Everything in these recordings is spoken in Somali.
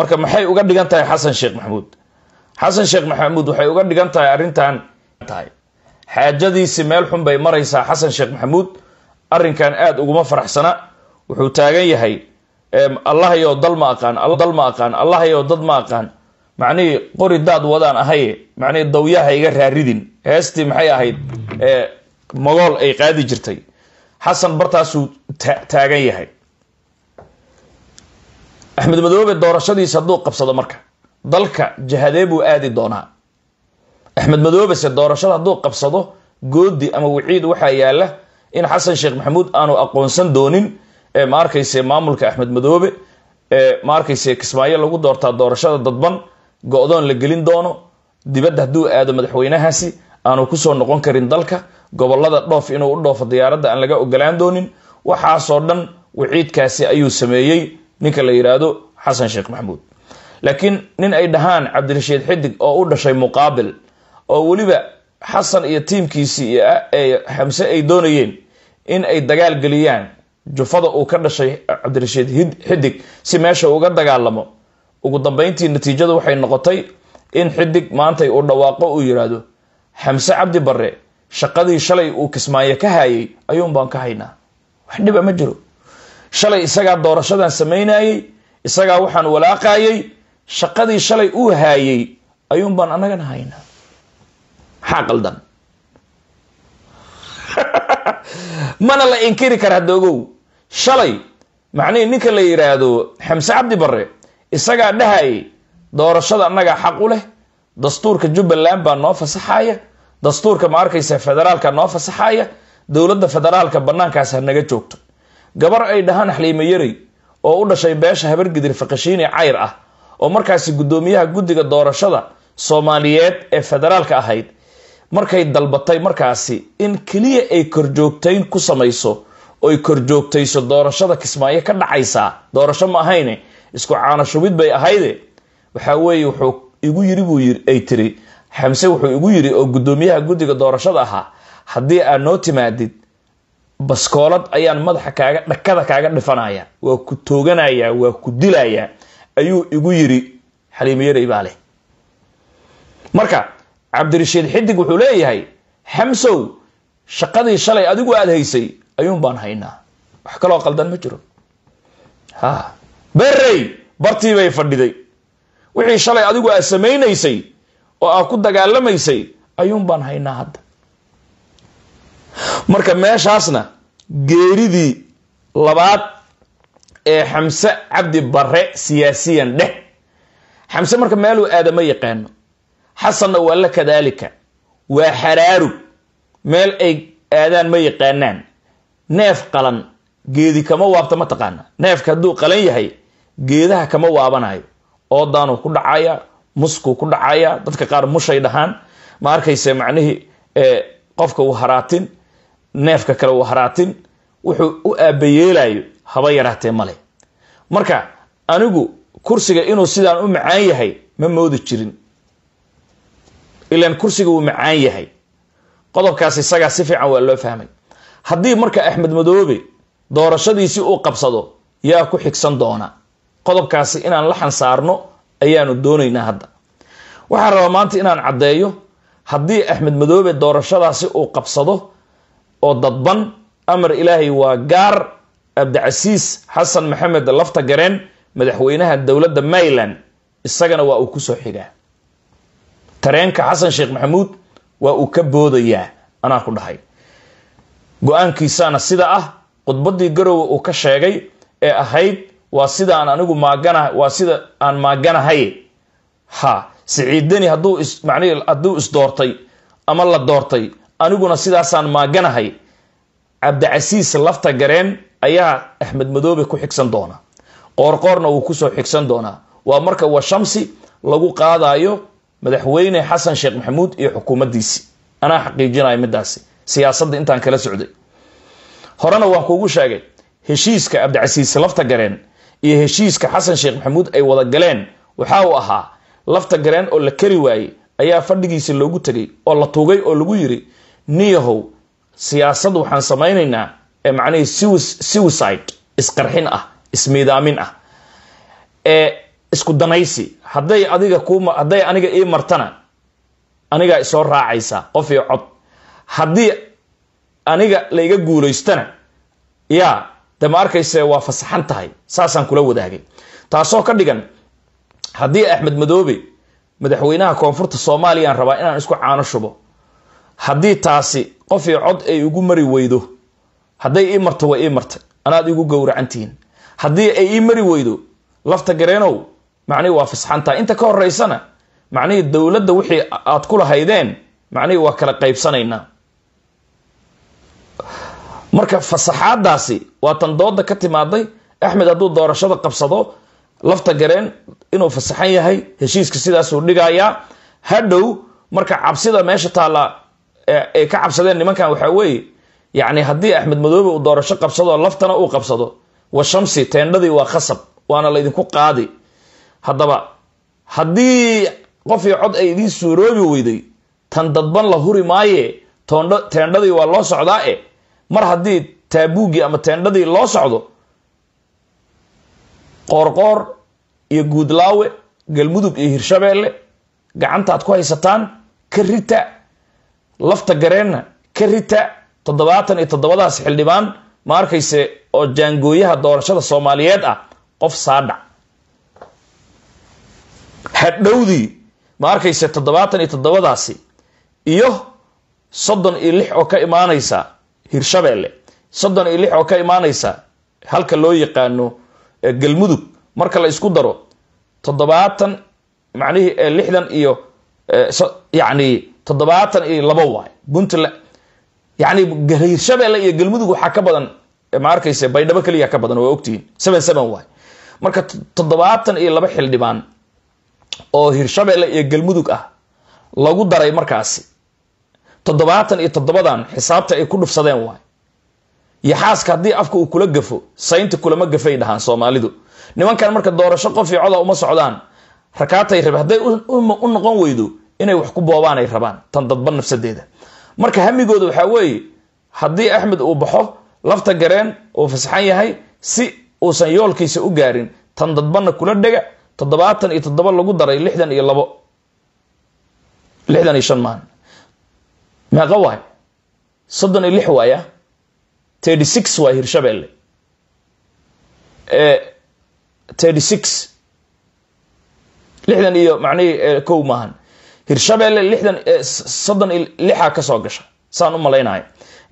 marka maxay uga dhigan tahay xasan sheekh maxamuud xasan sheekh maxamuud waxay uga dhigan tahay arrintan tahay xaajadiisi meel xun bay maraysaa xasan sheekh maxamuud arrinkan aada uguma faraxsana wuxuu taagan yahay allahayo dal ma aqaan dal ma aqaan allahayo dad ma aqaan macnihii qori daad wadaan ahaye macnihii dawyaha iga raaridin heestii maxay ahayd e, magool ay qaadi jirtay xasan bartaasuu taagan yahay axmed madoobe doorashadiisa hadduu qabsado marka dalka jahadee buu aadi doonaa axmed madoobe se doorashada hadduu qabsado goodi ama wiciid waxaa yaalla in xasan sheekh maxamuud aanu aqoonsan doonin ma arkayse maamulka axmed madoobe ma arkayse kismaayo lagu doortaa doorashada dadban go-doon la gelin doono dibadda hadduu aado madaxweynahaasi aanu kusoo noqon karin dalka gobollada dhoof inuu u dhoofo diyaaradda aan laga ogolaan doonin waxaasoo dhan wiciidkaasi ayuu sameeyey ninka la yidhaahdo xasan sheekh maxamuud laakiin nin ay dhahaan cabdirashiid xidig oo u dhashay muqaabil oo weliba xasan iyo tiimkiisii ee ah, xamse ay doonayeen in ay dagaal geliyaan jufada uu ka dhashay cabdirashiid xidig si meesha uga dagaalamo ugu dambeyntii natiijadu waxay noqotay in xidig maantay uu dhawaaqo uu yidhaahdo xamse cabdi bare shaqadii shalay uu kismaayo ka haayay ayuunbaan ka haynaa wax dhiba ah ma jiro shalay isagaa doorashadan samaynayey isagaa waxaan walaaqayay shaqadii shalay uu haayey ayuunbaan baan annagana haynaa maxaa mana la inkiri kara hadda ogow shalay macnihi ninka la yidhaahdo xamse cabdi barre isagaa dhahayay doorashada annagaa xaq u leh dastuurka jubbaland baa noo fasaxaya dastuurka ma arkaysa federaalka noo fasaxaya dowladda federaalka bannaankaas ha naga joogto gabar ay dhahaan yaray oo u dhashay beesha habargidir fakashiine cayr ah oo markaasi guddoomiyaha guddiga doorashada soomaaliyeed ee federaalka ahayd markay dalbatay markaasi in keliya ay korjoogtayn ku samayso oy korjoogtayso doorashada kismaayo ka dhacaysaa doorasho ma ahayne isku caanashubid bay ahayde waxaa weeye wuxuu igu yiri buu yiri ay tiri xamse wuxuu igu yiri oo guddoomiyaha guddiga doorashada ahaa haddii aad noo timaadid baskoolad ayaan madaxa kaaga dhakada kaaga dhifanaya waa ku tooganaya waa ku dilaya ayuu igu yiri xaliimayaray baa leh marka cabdirashiid xidig wuxuu leeyahay xamsow shaqadii shalay adigu aada haysay ayuun baan haynaa wax kaloo qaldan ma jiro ha berrey bartii bay fadhiday wixii shalay adigu aad samaynaysay oo aad ku dagaalamaysay ayuun baan haynaa hadda marka meeshaasna geeridii labaad ee xamse cabdi barre siyaasiyan dheh xamse marka aada ma yaqaano xasanna waa la kadaalika waa xaraarug meel ay aadaan ma yaqaanaan neef qalan geedi kama waabta ma taqaana neefka hadduu qalan yahay geedaha kama waabanayo oodaanuu ku dhacaya muskuu ku dhacaya dadka qaar mushay dhahaan ma arkayse macnihii qofka uu haraatin neefka kale uu haraatin wuxuu u aabayeelayo haba yaraatee male marka anigu kursiga inuu sidaan u macaan yahay ma moodi jirin ilan kursiga uu macaan yahay qodobkaas isagaa si fiican waa loo fahmay haddii marka axmed madoobe doorashadiisii uu qabsado yaa ku xigsan doona qodobkaasi inaan la xansaarno ayaanu doonaynaa hadda waxaan rabaa maanta inaan caddeeyo haddii axmed madoobe doorashadaasi uu qabsado oo dadban amar ilaahay waa gaar abdicasiis xasan maxamed lafta gareen madaxweynaha dowladda maryland isagana waa uu kusoo xigaa tareenka xasan sheekh maxamuud waa uu ka boodayaa anaa ku dhahay go aankiisana sida ah khudbaddii garowe uu ka sheegay ee ahayd waa sida aan anigu maagana waa sida aan maaganahay ha siciid deni hadduu is macnihi hadduu is doortay ama la doortay aniguna sidaasaan maaganahay cabdicasiis lafta gareen ayaa axmed madoobe ku xigsan doona qoorqoorna uu kusoo xigsan doonaa waa marka washamsi lagu qaadayo madaxweyne xasan sheekh maxamuud iyo xukuumaddiisi anaa xaqiijinaya midaasi siyaasadda intaan kala socday horena waan kuugu sheegay heshiiska cabdicasiis lafta gareen iyo heshiiska xasan sheekh maxamuud ay wada galeen waxa uu ahaa lafta gareen oo la kari waayey ayaa fadhigiisi loogu tegay oo la tuugay oo lagu yiri niyahow siyaasad waxaan samaynaynaa ee macnahii suicide isqarxin ah ismiidaamin ah ee isku danaysi hadday adiga ku hadday aniga ii martana anigaa isoo raacaysaa qof iyo cod haddii aniga layga guulaystana yaa de ma arkayse waa fasaxan tahay saasaan kula wadaagay taasoo ka dhigan haddii axmed madoobe madaxweynaha koonfurta soomaaliya aan rabaa inaan isku caano shubo haddii taasi qofii cod ay igu mari weydo hadday ii marto way ii martay anaad igu gowracantihiin haddii ay ii mari weydo lafta gareenow macnihii waa fisxantaa inta ka horeysana macnihii dowladda wixii aad ku lahaydeen macnihii waa kala qaybsanaynaa marka fasaxaadaasi waa tan dooda ka timaaday axmed hadduu doorashada qabsado lafta gareen inuu fasaxan yahay heshiiska sidaasuu dhigayaa hadhow marka cabsida meesha taallaa ay ka cabsadeen nimankan waxaa weeye yacni haddii axmed madoobe uu doorasho qabsado laftana uu qabsado wa shamsi teendhadii waa khasab waana laydinku qaadi haddaba haddii qof cod ay idiin suuroobi weyday tan dadban la huri maaye toondho teendhadii waa loo socdaa e mar haddii taabuuggii ama teendhadii loo socdo qoorqoor iyo guudlaawe galmudug iyo hirshabeelle gacantaad ku haysataan ka rita lafta gareenna ka rita toddobaatan iyo todobadaas xildhibaan ma arkayse oo jaangooyaha doorashada soomaaliyeed ah qof saadhac hadhowdii ma arkayse toddobaatan iyo toddobadaasi iyo soddon iyo lix oo ka imaanaysa hirshabeelle soddon iyo lix oo ka imaanaysa halka loo yaqaano galmudug marka la isku daro toddobaatan macnihii lixdan iyo yacni toddobaatan iyo labo waay puntland yani hirshabelle iyo galmudug waxaa ka badan ma baydhabo keliya ka badan waa ogtihiin seven seven waay marka toddobaatan iyo laba xildhibaan oo hirshabelle iyo galmudug ah lagu daray markaasi toddobaatan iyo toddobadan xisaabta ay ku dhufsadeen waay iyo xaaska haddii afka uu kula gafo saynta kulama gafay dhahaan soomaalidu nimankan marka doorasho qof i coda uma socdaan rakaatay rab hadday u noqon weydo inay wax ku boobaan ay rabaan tan dadba nafsadeeda marka hamigooda waxaa weeye haddii axmed uu baxo lafta gareen uu fasaxan yahay si uusan yoolkiisa u gaarin tan dadbana kula dhega toddobaatan iyo toddoba lagu daray lixdan iyo labo lixdan iyo shan maalin meeqa waay soddon iyo lix waaya thirty six waay hirshabelle thirty six lixdan iyo macnihii kow maahan hirshabeelle lixdan eh, soddon iyo lixa kasoo gasha saan u malaynaya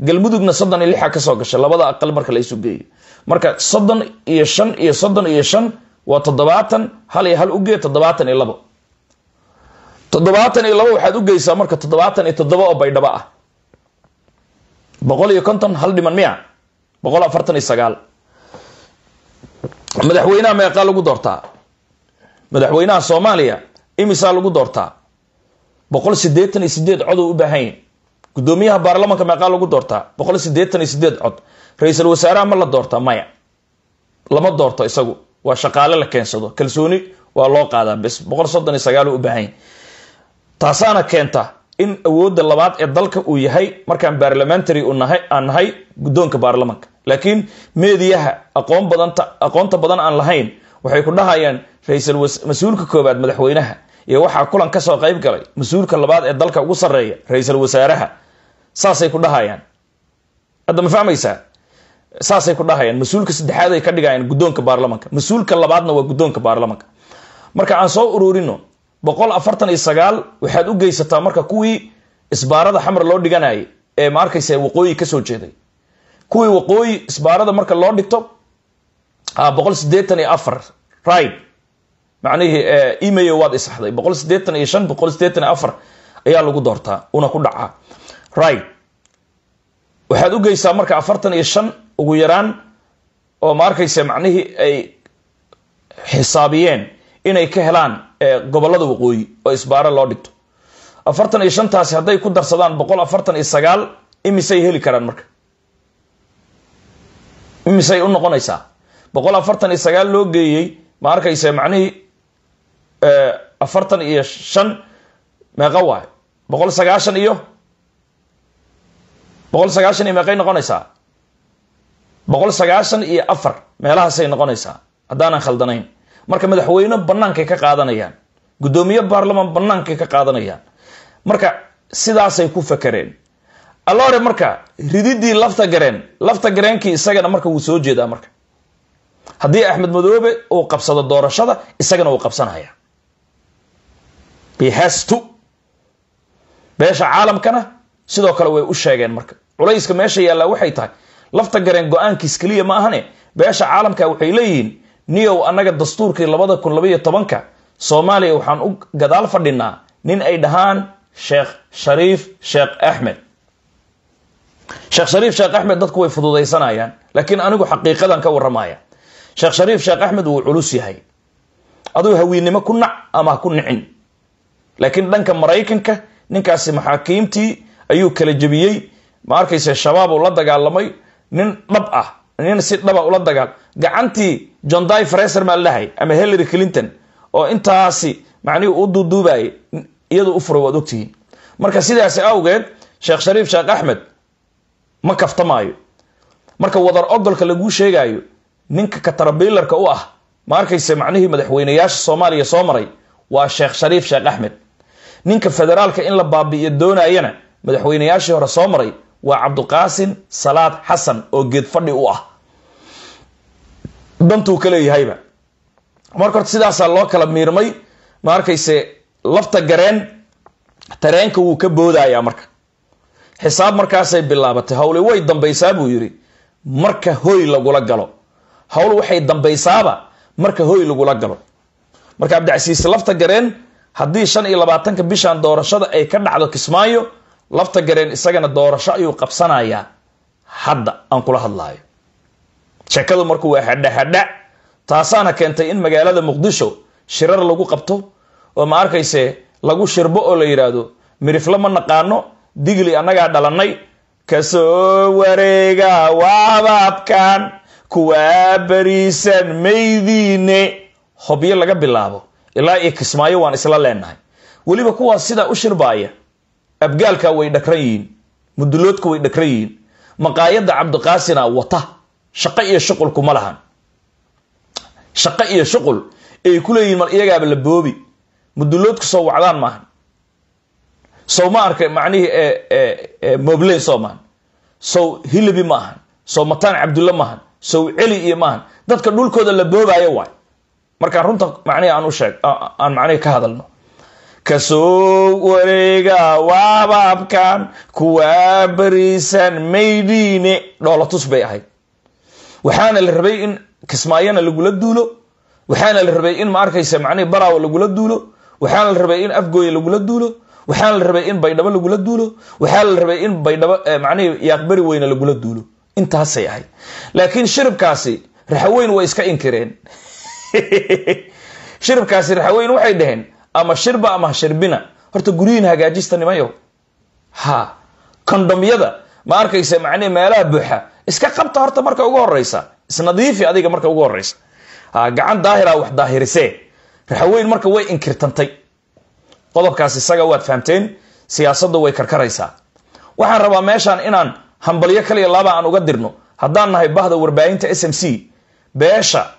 galmudugna soddon iyo lixa kasoo gasha labada aqal marka la geeyo marka soddon iyo shan iyo soddon iyo shan waa toddobaatan hal iyo hal ugee toddobaatan iyo labo toddobaatan iyo labo waxaad u geysaa marka toddobaatan iyo toddoba oo baydhabo ah boqol iyo konton hal dhiman miya boqol afartan iyo sagaal madaxweynaha meeqaa lagu doortaa madaxweynaha soomaaliya imisaa lagu doortaa boqol sideetan iyo sideed cod u baahanyahy gudoomiyaha baarlamanka meeqaa lagu doortaa boqol sideetan iyo sideed cod ra-iisul wasaaraha ma la doortaa maya lama doorto isagu waa shaqaale la keensado kalsooni waa loo qaadaa bes boqol soddon iyo sagaal u baahanya taasaana keenta in awoodda labaad ee dalka uu yahay markaan baarlamentary aan nahay guddoonka baarlamanka laakiin meediyaha aqoon badanta aqoonta badan aan lahayn waxay ku dhahayaan ra-iisul mas-uulka koobaad madaxweynaha iyo waxaa kulan kasoo qeyb galay mas-uulka labaad ee dalka ugu sarreeya ra-iisul wasaaraha saasay ku dhahayaan hadda ma fahmaysaa saasay ku dhahayaan mas-uulka saddexaad ka dhigayaan guddoonka baarlamanka mas-uulka labaadna waa guddoonka baarlamanka marka aan soo ururino boqol afartan iyo sagaal waxaad u geysataa marka kuwii isbaarada xamar loo dhiganayay ee ma arkaysa waqooyi kasoo jeeday kuwii waqooyi isbaarada marka loo dhigto ah, boqol sideetan iyo afar right macnihii eh, email waad isaxday boqol sideetan iyo shan boqol sideetan iyo afar ayaa lagu doortaa una ku dhacaa right waxaad u geysaa marka afartan iyo shan ugu yaraan oo ma arkaysa macnihii ay xisaabiyeen inay ka helaan eh, gobollada waqooyi oo isbaare loo dhigto afartan iyo shantaasi hadday ku darsadaan boqol afartan iyo sagaal imisay heli karaan marka imisay u noqonaysaa boqol afartan iyo sagaal loo geeyey ma arkaysa macnihii afartan iyo shan meeqa waay boqol sagaashan iyo boqol sagaashan iyo meeqay noqonaysaa boqol sagaashan iyo afar meelahaasay noqonaysaa haddaanan khaldanayn marka madaxweyne bannaankay ka qaadanayaan guddoomiye baarlamaan bannaankay ka qaadanayaan marka sidaasay ku fakereen alore marka rididii lafta gareen lafta gareenkii isagana marka wuu soo jeedaa marka haddii axmed madoobe uu qabsado doorashada isagana uu qabsanaya bihastu beesha caalamkana sidoo kale way u sheegeen marka culayska meesha yaallaa waxay tahay lafta gareen go-aankiis keliya ma ahane beesha caalamka waxay leeyihiin niyow annaga dastuurkii labada kun labaiyo tobanka soomaaliya waxaan u gadaal fadhinaa nin ay dhahaan sheekh shariif sheekh axmed sheekh shariif sheekh axmed dadku way fududaysanayaan laakiin anigu xaqiiqadan ka warramaya sheekh shariif sheekh axmed wuu culus yahay aduu haweennimo ku nac ama ha ku nicin laakiin dhanka maraykanka ninkaasi maxaakiimtii ayuu kala jebiyey ma arkayse shabaab uu la dagaalamay nin dhab ah nin si dhaba ah ula dagaal gacantii jondai freser maa lahay ama hillary clinton oo intaasi macnihii u duuduubayay iyadu u furay waad ogtihiin marka sidaasi awgeed sheekh shariif sheekh axmed ma kaftamaayo marka wadar ogolka laguu sheegayo ninka katarabiilarka u ah ma arkayse macnihii madaxweynayaasha soomaaliya soo maray waa sheekh shariif sheekh axmed ninka federaalka in la baabi'iyo doonayana madaxweyneyaashii hore soo maray waa cabdiqaasin salaad xasan oo geed fadhi u ah dantuu ka leeyahayba marka horta sidaasaa loo kala miirmay ma arkayse lafta gareen tareenka wuu ka boodayaa marka xisaab markaasay bilaabatay hawli way dambaysaa buu yidhi marka hoy lagula galo hawl waxay dambaysaaba marka hoy lagula galo marka cabdicasiis lafta gareen haddii shan iyo labaatanka bishan doorashada ay ka dhacdo kismaayo lafta gareen isagana doorasho ayuu qabsanayaa hadda aan kula hadlaayo sheekadu marku waa hadha hadha taasaana keentay in magaalada muqdisho shirar lagu qabto oo ma arkayse lagu shirbo oo la yidhaahdo mirifla ma naqaano digli annagaa dhalannay kasoo wareega waabaabkan kuwaa bariisan maydiine hobyo laga bilaabo ilaa iyo kismaayo waan isla leenahay weliba kuwaas sidaa u shirbaaya abgaalka way dhagran yihiin muduloodka way dhagran yihiin maqaayadda cabdiqaasina wata shaqo iyo shuqulku ma lahan shaqo iyo shuqul ay ku leeyihin mal iyagaaba la boobi muduloodku soo wacdaan maahan sow ma arkay macnihii mobleyn soo maahan sow hilibi maahan sow mataan cabdulle maahan sow celi iyo maahan dadka dhulkooda la boobaayo waay markaan runta macnihi aan usheeg aan macnihi ka hadalno kasoo wareega waabaabkan kuwaa berisan maydiine dhoolatus bay ahayd waxaana la rabay in kismaayana lagula duulo waxaana la rabay in ma arkaysa macnihi baraawo lagula duulo waxaana la rabay in afgooye lagula duulo waxaana la rabay in baydhabo lagula duulo waxaana la rabay in baydhabo e, macnihii yaaqberi weyne lagula duulo intaasay ahayd laakiin shiribkaasi raxaweyn way iska inkireen shiribkaasi raxaweyn waxay dhaheen ama shirba ama shirbina horta guryihin hagaajista nimayow ha kondhomyada ma arkaysa macnii meelaha buuxa iska qabta horta marka ugu horeysa isnadiifi adiga marka ugu horeysa ha gacan daahira wax daahirisee raxaweyn marka way inkirtantay qodobkaas isaga waad fahamteen siyaasaddu way karkaraysaa waxaan rabaa meeshaan inaan hambalyo kaliya laba aan uga dirno haddaan nahay bahda warbaahinta s m c beesha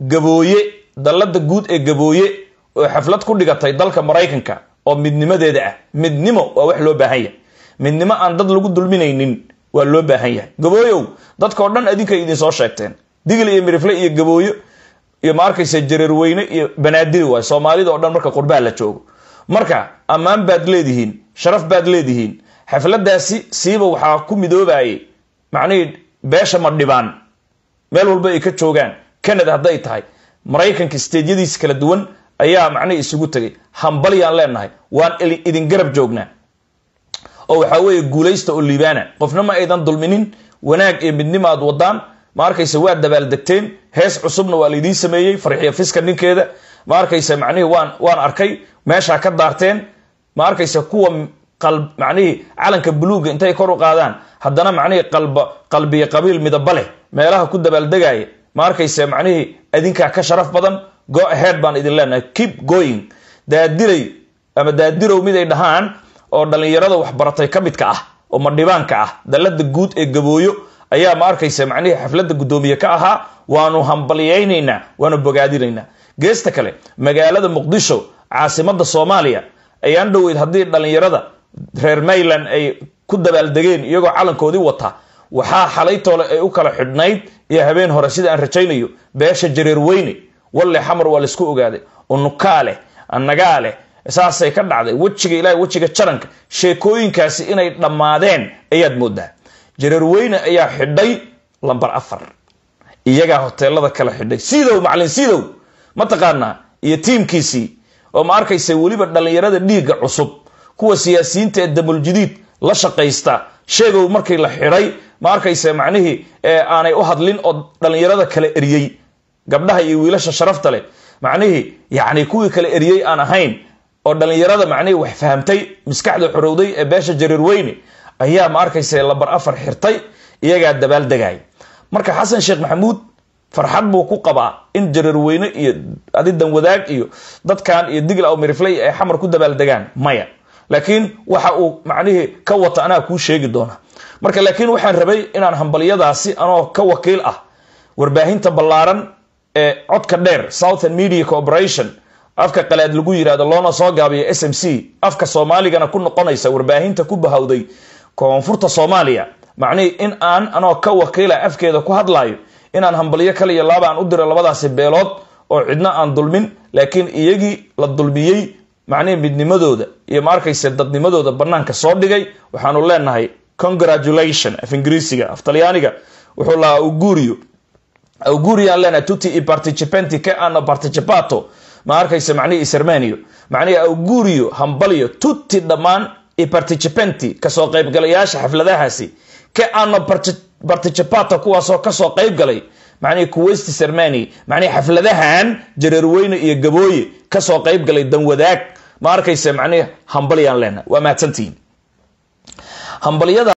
gabooye dallada guud ee gabooye oo xaflad ku dhigatay dalka maraykanka oo midnimadeeda ah midnimo waa wax loo baahan yahay midnimo aan dad lagu dulminaynin waa loo baahan yahay gabooyow dadkao dhan adinka idinsoo sheegteen digil iyo mirifle iyo gabooyo iyo ma arkaysa jareerweyne iyo banaadiri waay soomaalida oo dhan marka qurbaha la joogo marka ammaan baad leedihiin sharaf baad leedihiin xafladaasi siiba waxaa ku midoobayay macnihii beesha ma meel walba ay ka joogaan canada hadday tahay maraykanka steedyadiisa kala duwan ayaa macnihii isugu tegay hambalyaan leenahay waan idin garab joognaa oo waxaa weeye guulaysta oo liibaana qofna ma aydan dulminin wanaag iyo midnimaad aad wadaan ma arkayse waa dabaaldegteen hees cusubna waa laydiin sameeyey farxiyo fiska ninkeeda ma macnihii waan waan arkay meeshaa ka daarteen ma arkayse kuwa qal macnihii calanka buluuga intay kor u qaadaan haddana macnihii qalba qalbiyo qabiil midabaleh meelaha ku dabaaldegaya ma arkayse macnihii adinkaa ka sharaf badan go ahead baan idin leenahay keep going daadilay ama daadirow miday dhahaan oo dhallinyarada waxbaratay ka midka ah oo madhibaanka ah dalada guud ee gabooyo ayaa ma arkayse macnihii xafladda guddoomiye ka ahaa waanu hambaliyaynaynaa waanu bogaadinaynaa geesta kale magaalada muqdisho caasimada soomaaliya ayaan dhoweyd haddii dhallinyarada reer mayland ay ku dabaaldegeen iyagoo calankoodii wata waxaa xalay toole ay u kala xidhnayd iyo habeen hore sida aan rajaynayo beesha jareer weyne walle xamar waa laisku ogaaday unukaaleh annagaaleh saasay ka dhacday wejiga ilahay wejiga jaranka sheekooyinkaasi inay dhammaadeen ayaad moodaa jareer weyne ayaa xidhay lambar afar iyagaa hoteelada kala xidhay siidow macalin siidow mataqaanaa iyo tiimkiisii oo ma arkaysa weliba dhallinyarada dhiigga cusub kuwa siyaasiyiinta ee damuljadiid la shaqaysta sheegow markii la xidhay ma arkayse macnihii aanay u hadlin oo dhalinyarada kale eriyey gabdhaha iyo wiilasha sharafta leh macnihii yani kuwii kale eriyey aan ahayn oo dhalinyarada macnihii wax fahamtay maskaxda xorowday ee beesha jariir weyne ayaa ma arkayse afar xirtay iyagaa dabaal degaya marka xasan sheekh maxamuud farxad buu ku qabaa in jariirweyne iyo adidan wadaag iyo dadkan iyo digl aw mirifley ay xamar ku dabaaldegaan maya laakiin waxa uu macnihii ka wata anaa kuu sheegi doona marka laakiin waxaan rabay inaan hambalyadaasi anoo ka wakiil ah warbaahinta ballaaran ee codka dheer southern media corporation afka qalaad lagu yirahdo loona soo gaabiyo s m c afka soomaaligana ku noqonaysa warbaahinta ku bahawday koonfurta soomaaliya macnihii in aan anoo ka wakiila ah afkeeda ku hadlaayo inaan hambalyo kaliya laaba aan u diro labadaasi beelood oo cidna aan dulmin laakiin iyagii la dulmiyey macnihii midnimadooda iyo ma dadnimadooda bannaanka soo dhigay waxaanu leenahay congratulation af ingiriisiga af talyaaniga wuxuu lahaa augurio augurian lena tutti i participenti che hanno participato ma arkaysa macnihii isermaniyo macnihii augurio hambalyo tutti dhammaan i participenti kasoo qaybgalayaasha xafladahaasi ke ano participata kuwaasoo kasoo qayb galay macnihii kuwaysti sermani macnihii xafladahan jareerweyne iyo gabooye kasoo qayb galay danwadaag ma arkaysa macnihii hambalyan lena waa mahadsantihiin hambalyada